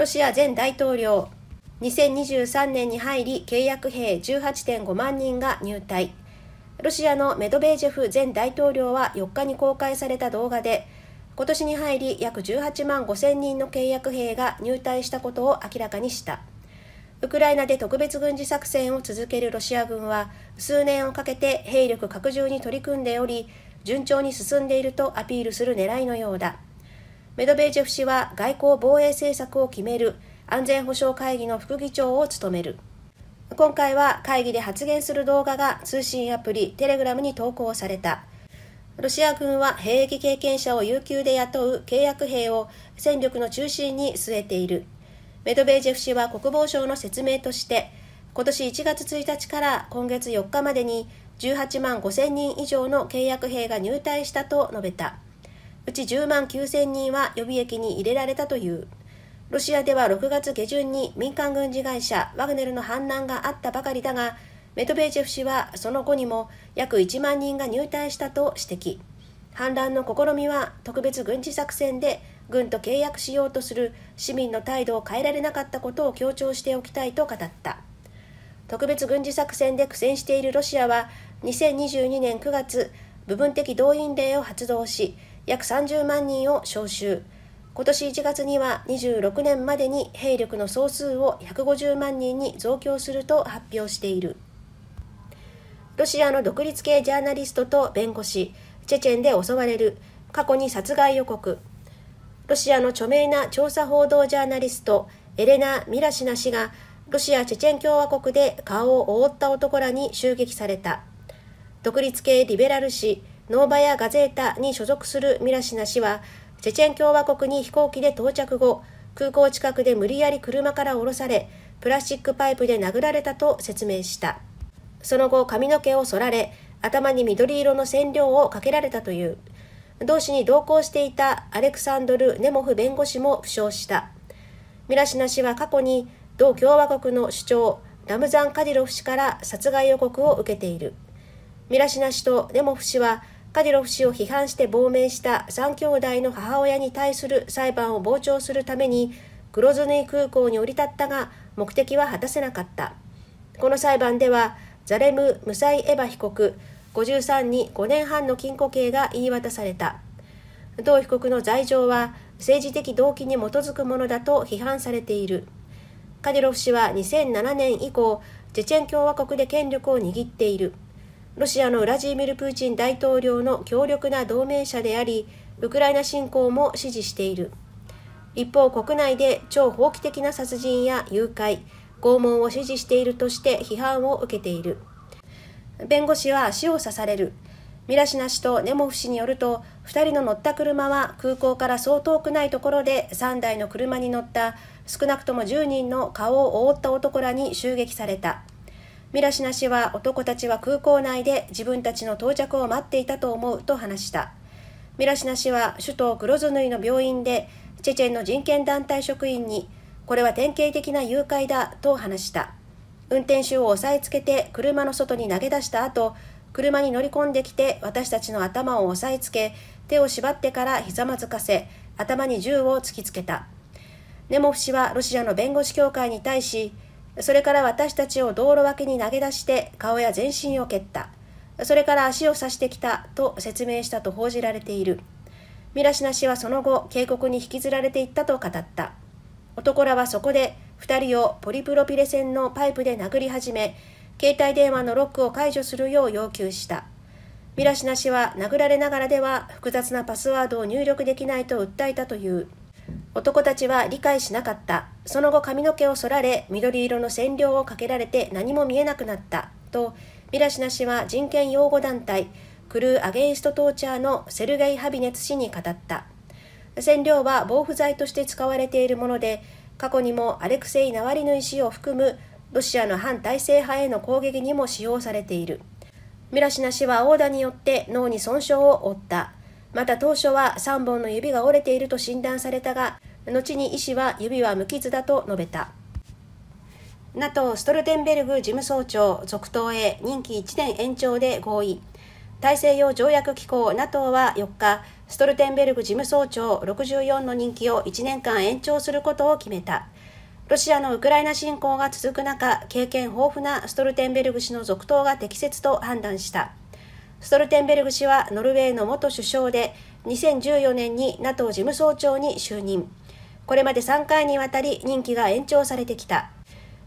ロシア前大統領2023年に入り契約兵18.5万人が入隊ロシアのメドベージェフ前大統領は4日に公開された動画で今年に入り約18万5000人の契約兵が入隊したことを明らかにしたウクライナで特別軍事作戦を続けるロシア軍は数年をかけて兵力拡充に取り組んでおり順調に進んでいるとアピールする狙いのようだメドベージェフ氏は外交防衛政策を決める安全保障会議の副議長を務める。今回は会議で発言する動画が通信アプリテレグラムに投稿された。ロシア軍は兵役経験者を有給で雇う契約兵を戦力の中心に据えている。メドベージェフ氏は国防省の説明として、今年1月1日から今月4日までに18万5000人以上の契約兵が入隊したと述べた。うち10万9000人は予備役に入れられたという。ロシアでは6月下旬に民間軍事会社ワグネルの反乱があったばかりだが、メトベージェフ氏はその後にも約1万人が入隊したと指摘。反乱の試みは特別軍事作戦で軍と契約しようとする市民の態度を変えられなかったことを強調しておきたいと語った。特別軍事作戦で苦戦しているロシアは2022年9月部分的動員令を発動し約30万人を招集今年1月には26年までに兵力の総数を150万人に増強すると発表しているロシアの独立系ジャーナリストと弁護士チェチェンで襲われる過去に殺害予告ロシアの著名な調査報道ジャーナリストエレナ・ミラシナ氏がロシアチェチェン共和国で顔を覆った男らに襲撃された独立系リベラル氏ノーバヤ・ガゼータに所属するミラシナ氏は、チェチェン共和国に飛行機で到着後、空港近くで無理やり車から降ろされ、プラスチックパイプで殴られたと説明した。その後、髪の毛を剃られ、頭に緑色の染料をかけられたという。同氏に同行していたアレクサンドル・ネモフ弁護士も負傷した。ミラシナ氏は過去に同共和国の首長ラムザン・カディロフ氏から殺害予告を受けている。ミラシナ氏とネモフ氏はカディロフ氏を批判して亡命した3兄弟の母親に対する裁判を傍聴するためにクロズネイ空港に降り立ったが目的は果たせなかったこの裁判ではザレム・ムサイ・エバ被告53に5年半の禁錮刑が言い渡された同被告の罪状は政治的動機に基づくものだと批判されているカディロフ氏は2007年以降チェチェン共和国で権力を握っているロシアのウラジーミル・プーチン大統領の強力な同盟者であり、ウクライナ侵攻も支持している。一方、国内で超法規的な殺人や誘拐、拷問を支持しているとして批判を受けている。弁護士は死を刺される。ミラシナ氏とネモフ氏によると、2人の乗った車は空港からそう遠くないところで3台の車に乗った少なくとも10人の顔を覆った男らに襲撃された。ミラシナ氏は男たちは空港内で自分たちの到着を待っていたと思うと話したミラシナ氏は首都クロズヌイの病院でチェチェンの人権団体職員にこれは典型的な誘拐だと話した運転手を押さえつけて車の外に投げ出した後車に乗り込んできて私たちの頭を押さえつけ手を縛ってからひざまずかせ頭に銃を突きつけたネモフ氏はロシアの弁護士協会に対しそれから私たちを道路脇に投げ出して顔や全身を蹴った。それから足を刺してきたと説明したと報じられている。ミラシナ氏はその後、警告に引きずられていったと語った。男らはそこで2人をポリプロピレ線のパイプで殴り始め、携帯電話のロックを解除するよう要求した。ミラシナ氏は殴られながらでは複雑なパスワードを入力できないと訴えたという。男たちは理解しなかった。その後髪の毛を剃られ、緑色の染料をかけられて何も見えなくなった。と、ミラシナ氏は人権擁護団体、クルー・アゲインスト・トーチャーのセルゲイ・ハビネツ氏に語った。染料は防腐剤として使われているもので、過去にもアレクセイ・ナワリヌイ氏を含むロシアの反体制派への攻撃にも使用されている。ミラシナ氏は殴打によって脳に損傷を負った。また当初は3本の指が折れていると診断されたが後に医師は指は無傷だと述べた NATO ストルテンベルグ事務総長続投へ任期1年延長で合意大西洋条約機構 NATO は4日ストルテンベルグ事務総長64の任期を1年間延長することを決めたロシアのウクライナ侵攻が続く中経験豊富なストルテンベルグ氏の続投が適切と判断したストルテンベルグ氏はノルウェーの元首相で2014年に NATO 事務総長に就任これまで3回にわたり任期が延長されてきた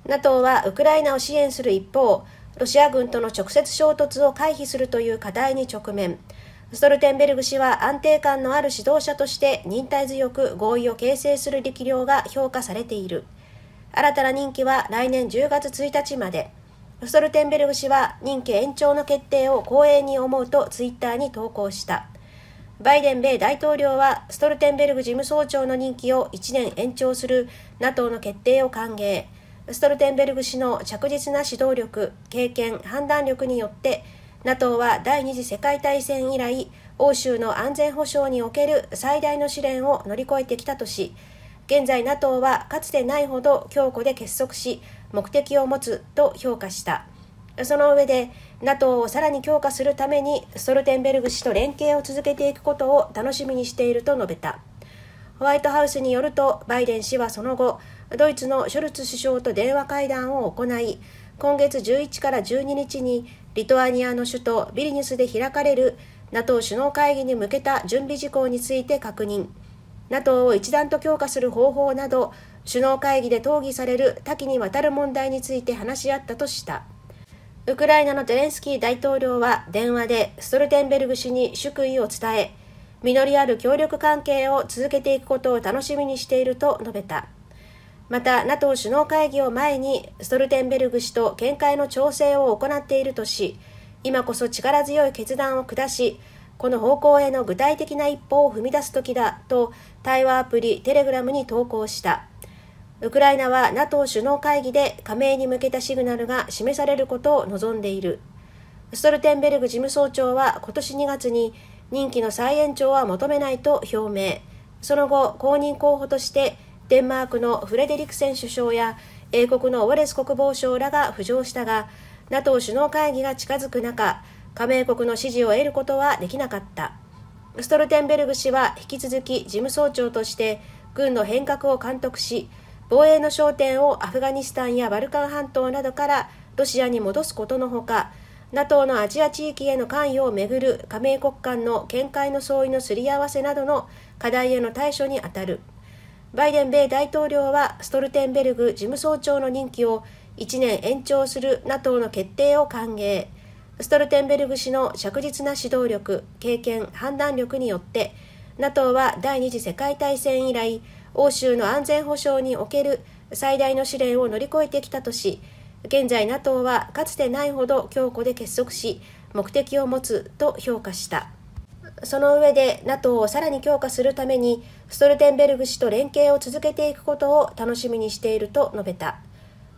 NATO はウクライナを支援する一方ロシア軍との直接衝突を回避するという課題に直面ストルテンベルグ氏は安定感のある指導者として忍耐強く合意を形成する力量が評価されている新たな任期は来年10月1日まで。ストルテンベルグ氏は任期延長の決定を光栄に思うとツイッターに投稿したバイデン米大統領はストルテンベルグ事務総長の任期を1年延長する NATO の決定を歓迎ストルテンベルグ氏の着実な指導力経験判断力によって NATO は第二次世界大戦以来欧州の安全保障における最大の試練を乗り越えてきたとし現在 NATO はかつてないほど強固で結束し目的を持つと評価したその上で NATO をさらに強化するためにストルテンベルグ氏と連携を続けていくことを楽しみにしていると述べたホワイトハウスによるとバイデン氏はその後ドイツのショルツ首相と電話会談を行い今月11から12日にリトアニアの首都ビリニュスで開かれる NATO 首脳会議に向けた準備事項について確認 NATO を一段と強化する方法など首脳会議で討議される多岐にわたる問題について話し合ったとしたウクライナのゼレンスキー大統領は電話でストルテンベルグ氏に祝意を伝え実りある協力関係を続けていくことを楽しみにしていると述べたまた NATO 首脳会議を前にストルテンベルグ氏と見解の調整を行っているとし今こそ力強い決断を下しこの方向への具体的な一歩を踏み出す時だと対話アプリテレグラムに投稿したウクライナは NATO 首脳会議で加盟に向けたシグナルが示されることを望んでいる。ストルテンベルグ事務総長は今年2月に任期の再延長は求めないと表明。その後、公認候補としてデンマークのフレデリクセン首相や英国のウォレス国防相らが浮上したが、NATO 首脳会議が近づく中、加盟国の支持を得ることはできなかった。ストルテンベルグ氏は引き続き事務総長として軍の変革を監督し、防衛の焦点をアフガニスタンやバルカン半島などからロシアに戻すことのほか NATO のアジア地域への関与をめぐる加盟国間の見解の相違のすり合わせなどの課題への対処に当たるバイデン米大統領はストルテンベルグ事務総長の任期を1年延長する NATO の決定を歓迎ストルテンベルグ氏の着実な指導力経験判断力によって NATO は第二次世界大戦以来欧州の安全保障における最大の試練を乗り越えてきたとし現在 NATO はかつてないほど強固で結束し目的を持つと評価したその上で NATO をさらに強化するためにストルテンベルグ氏と連携を続けていくことを楽しみにしていると述べた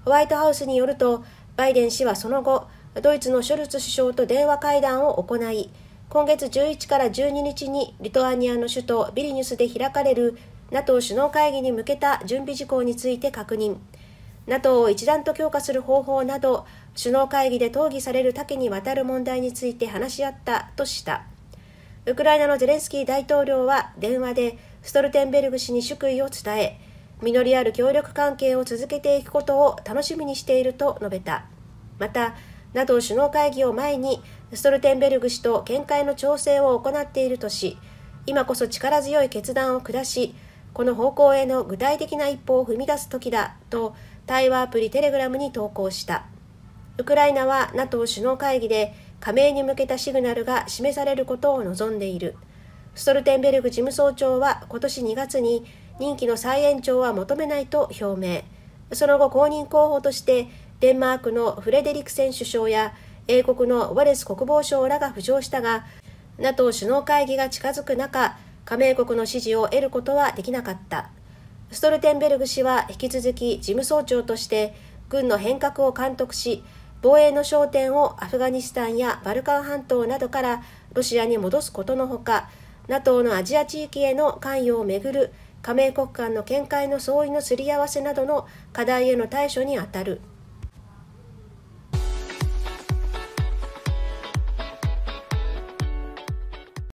ホワイトハウスによるとバイデン氏はその後ドイツのショルツ首相と電話会談を行い今月11から12日にリトアニアの首都ビリニュスで開かれる NATO 首脳会議に向けた準備事項について確認 NATO を一段と強化する方法など首脳会議で討議される多岐にわたる問題について話し合ったとしたウクライナのゼレンスキー大統領は電話でストルテンベルグ氏に祝意を伝え実りある協力関係を続けていくことを楽しみにしていると述べたまた NATO 首脳会議を前にストルテンベルグ氏と見解の調整を行っているとし今こそ力強い決断を下しこの方向への具体的な一歩を踏み出す時だと対話アプリテレグラムに投稿したウクライナは NATO 首脳会議で加盟に向けたシグナルが示されることを望んでいるストルテンベルグ事務総長は今年2月に任期の再延長は求めないと表明その後公認候補としてデンマークのフレデリクセン首相や英国のウォレス国防相らが浮上したが NATO 首脳会議が近づく中加盟国の支持を得ることはできなかったストルテンベルグ氏は引き続き事務総長として軍の変革を監督し防衛の焦点をアフガニスタンやバルカン半島などからロシアに戻すことのほか NATO のアジア地域への関与をめぐる加盟国間の見解の相違のすり合わせなどの課題への対処にあたる。